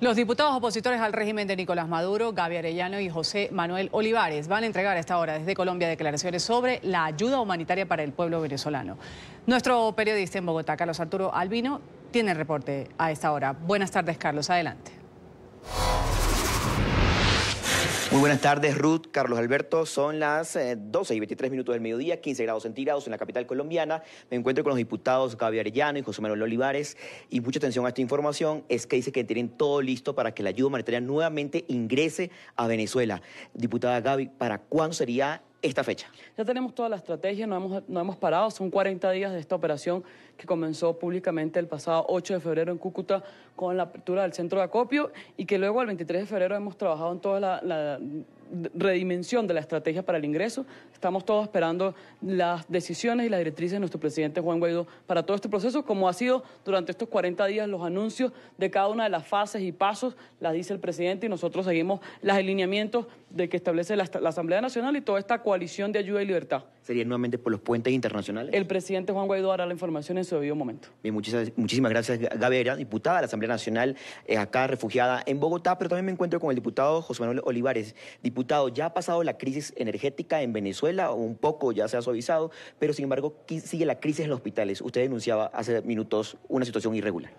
Los diputados opositores al régimen de Nicolás Maduro, Gaby Arellano y José Manuel Olivares van a entregar a esta hora desde Colombia declaraciones sobre la ayuda humanitaria para el pueblo venezolano. Nuestro periodista en Bogotá, Carlos Arturo Albino, tiene el reporte a esta hora. Buenas tardes, Carlos. Adelante. Muy buenas tardes, Ruth, Carlos Alberto. Son las 12 eh, y 23 minutos del mediodía, 15 grados centígrados en la capital colombiana. Me encuentro con los diputados Gaby Arellano y José Manuel Olivares. Y mucha atención a esta información, es que dice que tienen todo listo para que la ayuda humanitaria nuevamente ingrese a Venezuela. Diputada Gaby, ¿para cuándo sería esta fecha? Ya tenemos toda la estrategia, no hemos, no hemos parado, son 40 días de esta operación que comenzó públicamente el pasado 8 de febrero en Cúcuta con la apertura del centro de acopio y que luego el 23 de febrero hemos trabajado en toda la, la redimensión de la estrategia para el ingreso. Estamos todos esperando las decisiones y las directrices de nuestro presidente Juan Guaidó para todo este proceso, como ha sido durante estos 40 días los anuncios de cada una de las fases y pasos, las dice el presidente y nosotros seguimos los alineamientos de que establece la, Asamblea Nacional y toda esta coalición de ayuda y libertad. ¿Sería nuevamente por los puentes internacionales? El presidente Juan Guaidó hará la información en su debido momento. Bien, muchísimas, muchísimas gracias, Gabriela, diputada de la Asamblea Nacional, eh, acá refugiada en Bogotá, pero también me encuentro con el diputado José Manuel Olivares, diputado Diputado, ya ha pasado la crisis energética en Venezuela, un poco ya se ha suavizado, pero sin embargo sigue la crisis en los hospitales. Usted denunciaba hace minutos una situación irregular.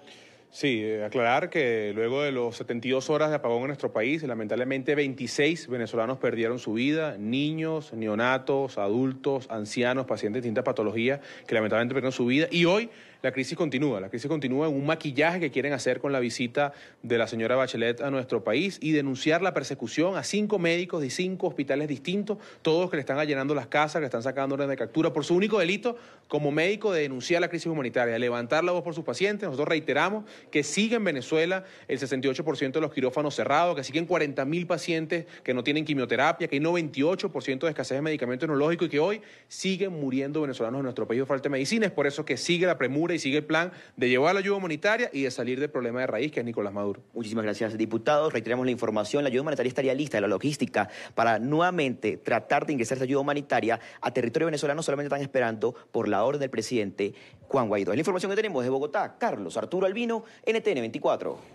Sí, eh, aclarar que luego de los 72 horas de apagón en nuestro país, lamentablemente 26 venezolanos perdieron su vida, niños, neonatos, adultos, ancianos, pacientes de distintas patologías que lamentablemente perdieron su vida. Y hoy la crisis continúa, la crisis continúa en un maquillaje que quieren hacer con la visita de la señora Bachelet a nuestro país y denunciar la persecución a cinco médicos de cinco hospitales distintos, todos que le están allanando las casas, que le están sacando orden de captura por su único delito como médico de denunciar la crisis humanitaria, de levantar la voz por sus pacientes. Nosotros reiteramos que sigue en Venezuela el 68% de los quirófanos cerrados, que siguen 40.000 pacientes que no tienen quimioterapia, que hay 98% de escasez de medicamentos tecnológicos y que hoy siguen muriendo venezolanos en nuestro país por falta de medicina. Es por eso que sigue la premura y sigue el plan de llevar la ayuda humanitaria y de salir del problema de raíz que es Nicolás Maduro. Muchísimas gracias, diputados. Reiteramos la información. La ayuda humanitaria estaría lista, la logística, para nuevamente tratar de ingresar esa ayuda humanitaria a territorio venezolano. Solamente están esperando por la orden del presidente Juan Guaidó. la información que tenemos de Bogotá. Carlos Arturo Albino, NTN 24.